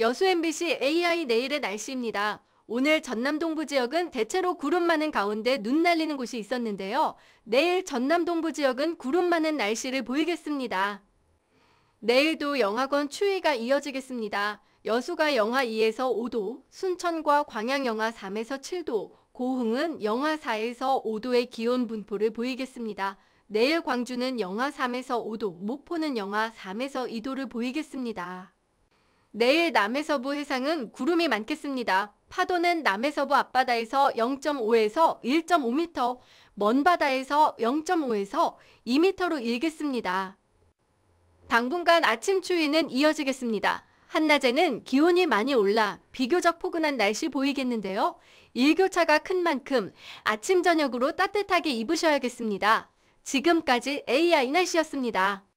여수 MBC AI 내일의 날씨입니다. 오늘 전남 동부 지역은 대체로 구름 많은 가운데 눈 날리는 곳이 있었는데요. 내일 전남 동부 지역은 구름 많은 날씨를 보이겠습니다. 내일도 영하권 추위가 이어지겠습니다. 여수가 영하 2에서 5도, 순천과 광양 영하 3에서 7도, 고흥은 영하 4에서 5도의 기온 분포를 보이겠습니다. 내일 광주는 영하 3에서 5도, 목포는 영하 3에서 2도를 보이겠습니다. 내일 남해서부 해상은 구름이 많겠습니다. 파도는 남해서부 앞바다에서 0.5에서 1.5m, 먼 바다에서 0.5에서 2m로 일겠습니다. 당분간 아침 추위는 이어지겠습니다. 한낮에는 기온이 많이 올라 비교적 포근한 날씨 보이겠는데요. 일교차가 큰 만큼 아침 저녁으로 따뜻하게 입으셔야겠습니다. 지금까지 AI 날씨였습니다.